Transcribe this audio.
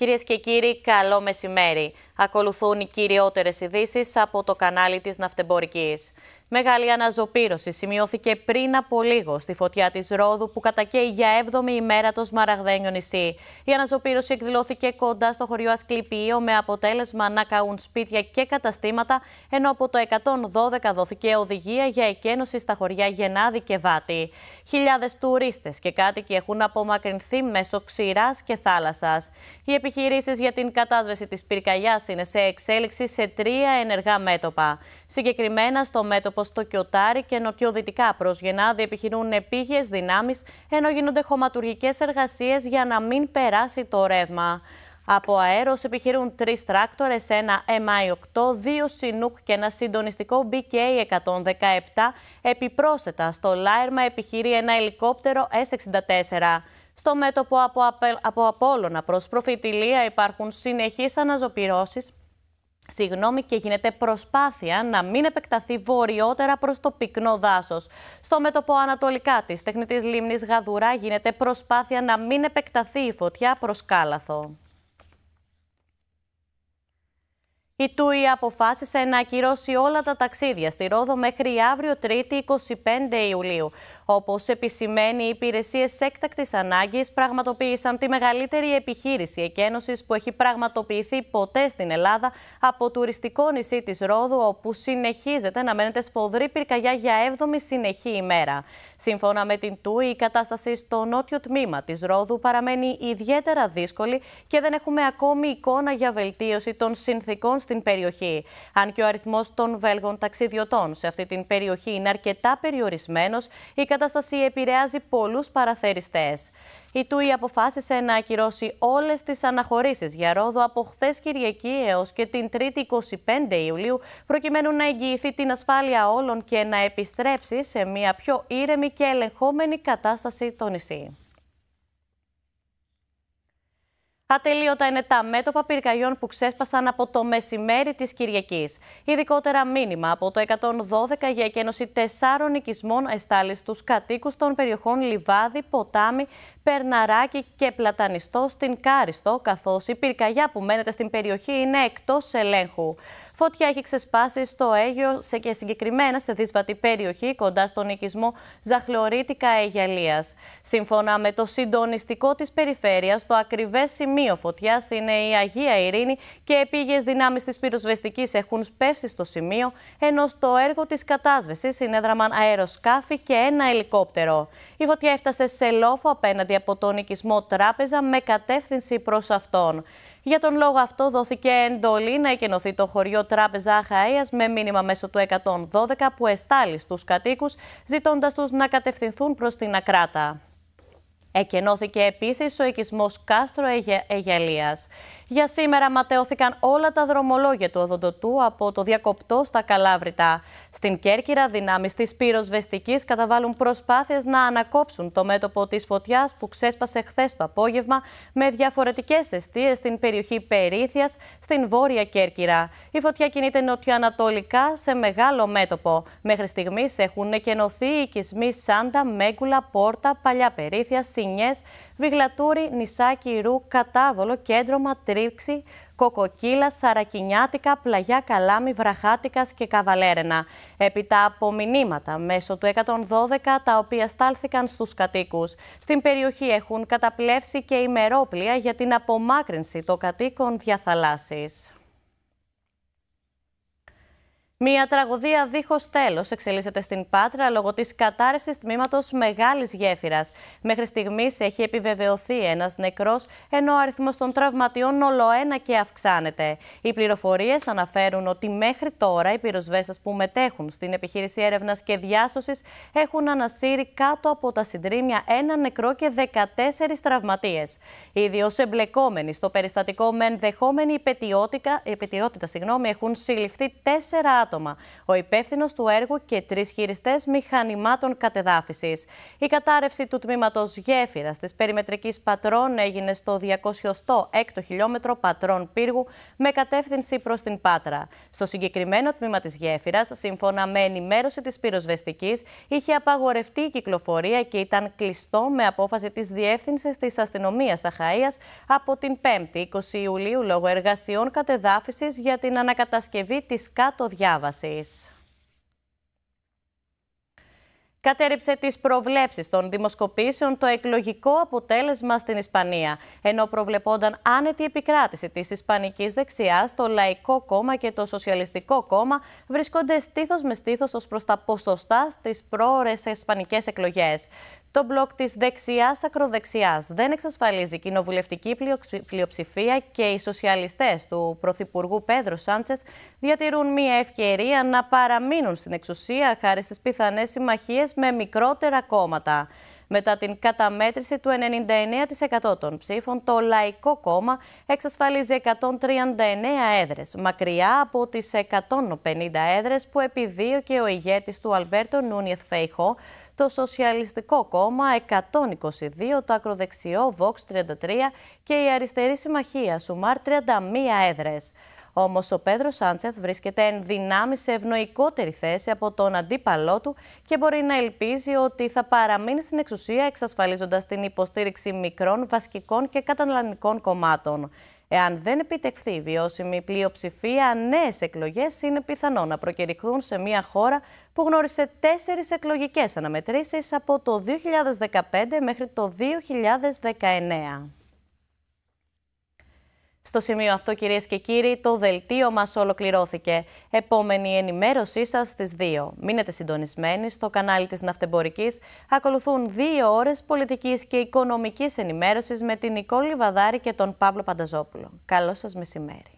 Κυρίες και κύριοι, καλό μεσημέρι. Ακολουθούν οι κυριότερες ειδήσεις από το κανάλι της Ναυτεμπορικής. Μεγάλη αναζωπήρωση σημειώθηκε πριν από λίγο στη φωτιά της Ρόδου που κατακαίει για 7η ημέρα το Σμαραγδένιο νησί. Η αναζωπήρωση εκδηλώθηκε κοντά στο χωριό Ασκληπιείο με αποτέλεσμα να καούν σπίτια και καταστήματα, ενώ από το 112 δόθηκε οδηγία για εκένωση στα χωριά Γενάδη και Βάτη. Χιλιάδες τουρίστες και κάτοικοι έχουν απομακρυνθεί μέσω ξηράς και θάλασσας. Οι επιχειρήσεις για την κατάσβεση της πυρκαγιάς είναι σε εξέλιξη σε τρία ενεργά μέτωπα. Συγκεκριμένα στο μέτωπο στο Κιωτάρι και νοτιοδυτικά προς Γενάδη επιχειρούν επίγειες δυνάμεις, ενώ γίνονται χωματουργικές εργασίες για να μην περάσει το ρεύμα. Από αέρος επιχειρούν τρεις τράκτορες, ένα MI8, δύο Σινούκ και ένα συντονιστικό BK117. Επιπρόσθετα, στο Λάιρμα επιχειρεί ένα ελικόπτερο S64. Στο μέτωπο από, από Απόλλωνα προς Προφητηλία υπάρχουν συνεχείς αναζωπηρώσεις Συγγνώμη και γίνεται προσπάθεια να μην επεκταθεί βορειότερα προς το πυκνό δάσος. Στο μέτωπο ανατολικά της τεχνητής λίμνης Γαδουρά γίνεται προσπάθεια να μην επεκταθεί η φωτιά προς Κάλαθο. Η ΤΟΥΙ αποφάσισε να ακυρώσει όλα τα ταξίδια στη Ρόδο μέχρι αύριο 3η 25 Ιουλίου. Όπως επισημαίνει, οι υπηρεσίες έκτακτης ανάγκης πραγματοποίησαν τη μεγαλύτερη επιχείρηση εκένωσης που έχει πραγματοποιηθεί ποτέ στην Ελλάδα από τουριστικό νησί της Ρόδου, όπου συνεχίζεται να μένεται σφοδρή πυρκαγιά για 7η συνεχή ημέρα. Σύμφωνα με την ΤΟΥΙ, η κατάσταση στο νότιο τμήμα της Ρόδου παραμένει ιδιαίτερα δύσκολη και δεν έχουμε ακόμη εικόνα για βελτίωση των συνθήκων στην περιοχή. Αν και ο αριθμός των Βέλγων ταξιδιωτών σε αυτή την περιοχή είναι αρκετά περιορισμένος, η κατάσταση επηρεάζει πολλούς παραθεριστές. Η ΤΟΥΙ αποφάσισε να ακυρώσει όλες τις αναχωρήσεις για ρόδο από χθες Κυριακή έως και την 3η 25 Ιουλίου, προκειμένου να εγγυηθεί την ασφάλεια όλων και να επιστρέψει σε μια πιο ήρεμη και ελεγχόμενη κατάσταση το νησί. Ατελείωτα είναι τα μέτωπα πυρκαγιών που ξέσπασαν από το μεσημέρι της Κυριακής. Ειδικότερα μήνυμα από το 112 για εκένωση τεσσάρων οικισμών εστάλει στους κατοίκους των περιοχών λιβάδι, Ποτάμι, Περναράκι και Πλατανιστό στην Κάριστο, καθώς η πυρκαγιά που μένεται στην περιοχή είναι εκτός ελέγχου. Φωτιά έχει ξεσπάσει στο Αίγιο σε και συγκεκριμένα σε δύσβατη περιοχή κοντά στον οικισμό Ζαχλωρίτικα Αιγιαλίας. Σύμφωνα με το συντονιστικό της περιφέρειας, το ακριβές σημείο φωτιάς είναι η Αγία Ειρήνη και επίγειες δυνάμεις της πυροσβεστικής έχουν σπεύσει στο σημείο, ενώ στο έργο της κατάσβεσης συνέδραμαν αεροσκάφη και ένα ελικόπτερο. Η φωτιά έφτασε σε λόφο απέναντι από τον οικισμό τράπεζα με κατεύθυνση προς αυτόν. Για τον λόγο αυτό δόθηκε εντολή να εκενωθεί το χωριό Τράπεζα Αχαΐας με μήνυμα μέσω του 112 που εστάλει στους κατοίκους ζητώντας τους να κατευθυνθούν προς την Ακράτα. Εκενώθηκε επίσης ο οικισμός Κάστρο Αιγε... Για σήμερα ματαιώθηκαν όλα τα δρομολόγια του οδοντοτού από το διακοπτό στα Καλάβρητα. Στην Κέρκυρα, δυνάμεις της πύρος Βεστικής καταβάλουν προσπάθειες να ανακόψουν το μέτωπο της φωτιάς που ξέσπασε χθες το απόγευμα με διαφορετικές αιστείες στην περιοχή Περίθιας, στην Βόρεια Κέρκυρα. Η φωτιά κινείται νοτιοανατολικά σε μεγάλο μέτωπο. Μέχρι στιγμής έχουν εκενωθεί οι οικισμοί Σάντα, Μέγκουλα, Πόρτα, Παλιά Περίθια, Σινιές, βιγλατούρι, Νησάκι, Ρου, Κατάβολο, Ματρί, ρήξη κοκοκύλα, σαρακινιάτικα, πλαγιά καλάμι, βραχάτικας και καβαλέρενα. Έπειτα από μηνύματα μέσω του 112 τα οποία στάλθηκαν στους κατοίκους, Στην περιοχή έχουν καταπλέψει και ημερόπλια για την απομάκρυνση των κατοίκων διαθαλάσσης. Μια τραγωδία δίχως τέλος εξελίσσεται στην Πάτρα λόγω της κατάρρευσης τμήματος μεγάλης γέφυρας. Μέχρι στιγμής έχει επιβεβαιωθεί ένας νεκρός, ενώ ο αριθμός των τραυματιών ολοένα και αυξάνεται. Οι πληροφορίες αναφέρουν ότι μέχρι τώρα οι πυροσβέστες που μετέχουν στην επιχείρηση έρευνας και διάσωσης έχουν ανασύρει κάτω από τα συντρίμια ένα νεκρό και 14 τραυματίες. Ήδη ως εμπλεκόμενοι στο περιστατικό με ενδεχόμενη υπετιότητα, συγγνώμη, έχουν συλληφθεί τέσσερα άτομα άτομα, ο υπεύθυνος του έργου και τρεις χειριστές μηχανημάτων κατεδάφισης. Η κατάρρευση του τμήματος γέφυρας της περιμετρικής Πατρών έγινε στο 206ο χιλιόμετρο Πατρών Πύργου με κατεύθυνση προς την Πάτρα. Στο συγκεκριμένο τμήμα της γέφυρας, σύμφωνα με ενημέρωση της πυροσβεστικής, είχε απαγορευτεί η κυκλοφορία και ήταν κλειστό με απόφαση της Διεύθυνσης της Αστυνομίας Αχαία από την 5η 20 Ιουλίου λόγω εργασιών κατεδάφισης για την ανακατασκευή της κάτω μετάβαση. Κατέριψε τις προβλέψεις των δημοσκοπήσεων το εκλογικό αποτέλεσμα στην Ισπανία. Ενώ προβλεπόταν άνετη επικράτηση της Ισπανικής δεξιάς, το Λαϊκό Κόμμα και το Σοσιαλιστικό Κόμμα βρίσκονται στήθος με στήθος ως προς τα ποσοστά στις πρόορες Ισπανικές εκλογές. Το μπλοκ της δεξιας ακροδεξια δεν εξασφαλίζει κοινοβουλευτική πλειοψηφία και οι σοσιαλιστές του Πρωθυπουργού Πέδρου Σάντσεθ διατηρούν μία ευκαιρία να παραμείνουν στην εξουσία χάρη στις πιθανές συμμαχίες με μικρότερα κόμματα. Μετά την καταμέτρηση του 99% των ψήφων, το Λαϊκό Κόμμα εξασφαλίζει 139 έδρες, μακριά από τις 150 έδρες που επιδίωκε ο ηγέτης του Αλβέρτο Νούνιεθ Φέιχο, το Σοσιαλιστικό Κόμμα 122, το ακροδεξιό Vox 33 και η Αριστερή Συμμαχία Σουμάρ 31 έδρες. Όμως ο Πέδρο Σάντσεθ βρίσκεται εν δυνάμει σε ευνοϊκότερη θέση από τον αντίπαλό του και μπορεί να ελπίζει ότι θα παραμείνει στην εξουσία εξασφαλίζοντας την υποστήριξη μικρών, βασικών και καταναλωτικών κομμάτων. Εάν δεν επιτευχθεί η βιώσιμη πλειοψηφία, νέες εκλογές είναι πιθανό να προκηρυχθούν σε μια χώρα που γνώρισε τέσσερις εκλογικές αναμετρήσεις από το 2015 μέχρι το 2019. Στο σημείο αυτό, κυρίες και κύριοι, το δελτίο μας ολοκληρώθηκε. Επόμενη ενημέρωσή σας στις 2. Μείνετε συντονισμένοι στο κανάλι της Ναυτεμπορικής. Ακολουθούν δύο ώρες πολιτικής και οικονομικής ενημέρωσης με την Νικόλη Βαδάρη και τον Παύλο Πανταζόπουλο. Καλό σας μεσημέρι.